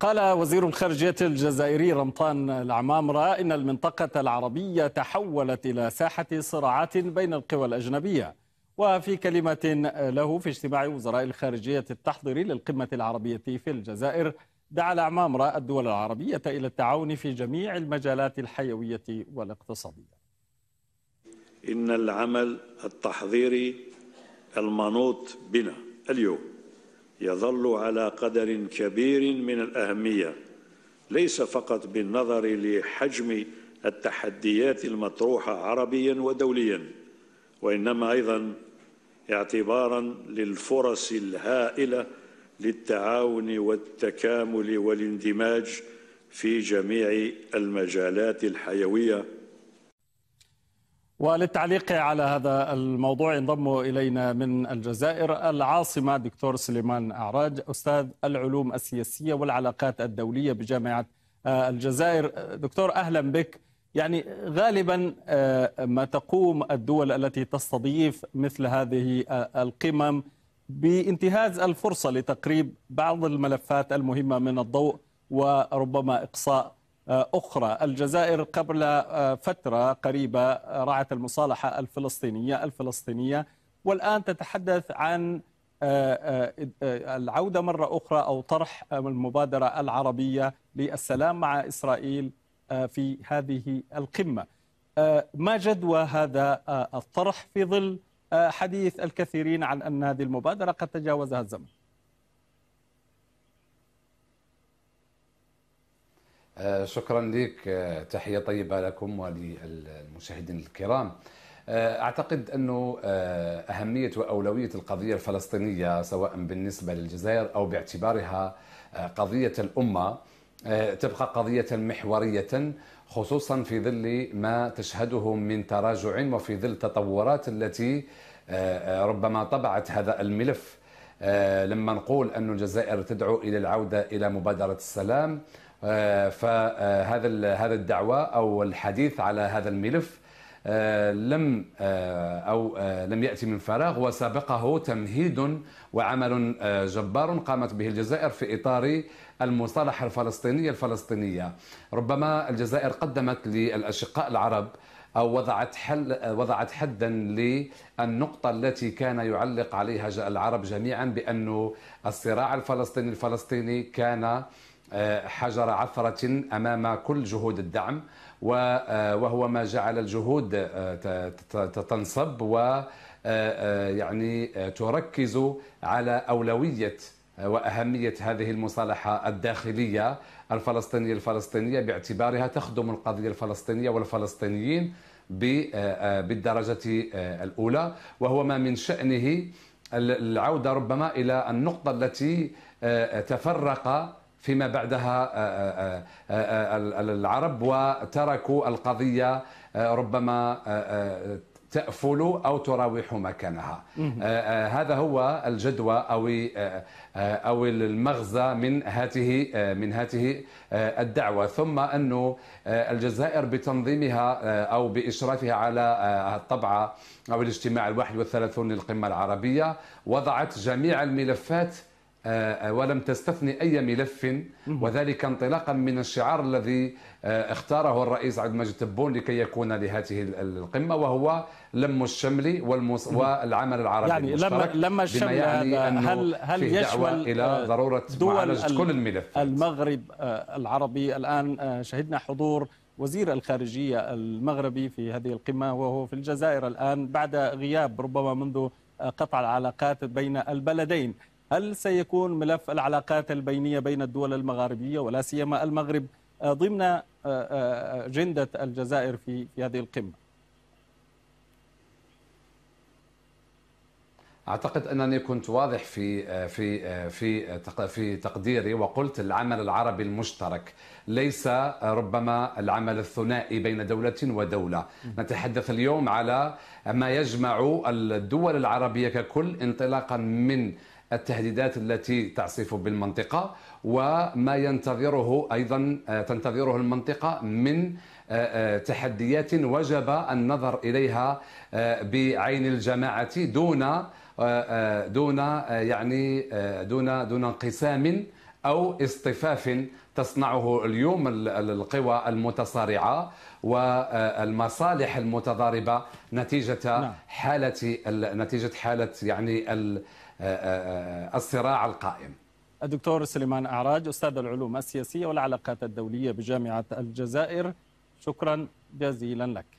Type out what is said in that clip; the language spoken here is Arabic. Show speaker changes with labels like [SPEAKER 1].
[SPEAKER 1] قال وزير الخارجية الجزائري رمضان العمامرة إن المنطقة العربية تحولت إلى ساحة صراعات بين القوى الأجنبية وفي كلمة له في اجتماع وزراء الخارجية التحضيري للقمة العربية في الجزائر دعا العمامرة الدول العربية إلى التعاون في جميع المجالات الحيوية والاقتصادية إن العمل التحضيري المنوط بنا اليوم يظل على قدر كبير من الأهمية ليس فقط بالنظر لحجم التحديات المطروحة عربيا ودوليا وإنما أيضا اعتبارا للفرص الهائلة للتعاون والتكامل والاندماج في جميع المجالات الحيويه وللتعليق على هذا الموضوع ينضم الينا من الجزائر العاصمه دكتور سليمان اعراج استاذ العلوم السياسيه والعلاقات الدوليه بجامعه آه، الجزائر دكتور اهلا بك يعني غالبا آه، ما تقوم الدول التي تستضيف مثل هذه آه، القمم بانتهاز الفرصه لتقريب بعض الملفات المهمه من الضوء وربما اقصاء أخرى الجزائر قبل آه، فترة قريبة رعت المصالحة الفلسطينية الفلسطينية والآن تتحدث عن آه، آه، العودة مرة أخرى أو طرح المبادرة العربية للسلام مع إسرائيل في هذه القمة ما جدوى هذا الطرح في ظل حديث الكثيرين عن أن هذه المبادرة قد تجاوزها الزمن
[SPEAKER 2] آه، شكرا لك آه، تحية طيبة لكم وللمشاهدين الكرام آه، أعتقد أنه أهمية وأولوية القضية الفلسطينية سواء بالنسبة للجزائر أو باعتبارها قضية الأمة تبقى قضية محورية خصوصا في ظل ما تشهده من تراجع وفي ظل تطورات التي ربما طبعت هذا الملف لما نقول أن الجزائر تدعو إلى العودة إلى مبادرة السلام آه، فهذا هذا الدعوة أو الحديث على هذا الملف آه، لم آه، أو لم يأتي من فراغ وسبقه تمهيد وعمل جبار قامت به الجزائر في إطار المصالحة الفلسطينية الفلسطينية ربما الجزائر قدمت للأشقاء العرب أو وضعت حل وضعت حدا للنقطة التي كان يعلق عليها العرب جميعا بأنه الصراع الفلسطيني الفلسطيني كان حجر عثرة أمام كل جهود الدعم آه، وهو ما جعل الجهود آه، تنصب و آه، يعني تركز على أولوية وأهمية هذه المصالحة الداخلية الفلسطينية الفلسطينية باعتبارها تخدم القضية الفلسطينية والفلسطينيين بالدرجة الأولى وهو ما من شأنه العودة ربما إلى النقطة التي تفرق فيما بعدها آه، آه، آه، العرب وتركوا القضية ربما تأفل أو تراوح مكانها هذا هو الجدوى أو أو المغزى من هذه من هذه الدعوة ثم أن الجزائر بتنظيمها أو بإشرافها على الطبعة أو الاجتماع الواحد والثلاثون للقمة العربية وضعت جميع الملفات آه، آه، ولم تستثني أي ملف وذلك انطلاقا من الشعار الذي آه، اختاره الرئيس عبد المجيد تبون لكي يكون لهذه القمة وهو لم الشمل والمس... والعمل العربي يعني المشترك لما لما الشمل يعني أنه هل هل يشمل إلى ضرورة دول كل الملف
[SPEAKER 1] المغرب العربي الآن شهدنا حضور وزير الخارجية المغربي في هذه القمة وهو في الجزائر الآن بعد غياب ربما منذ قطع العلاقات بين البلدين هل سيكون ملف العلاقات البينية بين الدول المغاربية ولا سيما المغرب آه، ضمن آه، آه، أجندة الجزائر في هذه القمة
[SPEAKER 2] اعتقد انني كنت واضح في في في في تقديري وقلت العمل العربي المشترك ليس ربما العمل الثنائي بين دوله ودوله، نتحدث اليوم على ما يجمع الدول العربيه ككل انطلاقا من التهديدات التي تعصف بالمنطقة وما ينتظره أيضا آه، تنتظره المنطقة من آه، آه، تحديات وجب النظر إليها بعين الجماعة دون دون يعني دون دون انقسام أو اصطفاف تصنعه اليوم القوى المتصارعة والمصالح المتضاربة نتيجة نعم. حالة نتيجة حالة يعني آه، آه، آه، الصراع القائم الدكتور سليمان أعراج
[SPEAKER 1] أستاذ العلوم السياسية والعلاقات الدولية بجامعة الجزائر شكرا جزيلا لك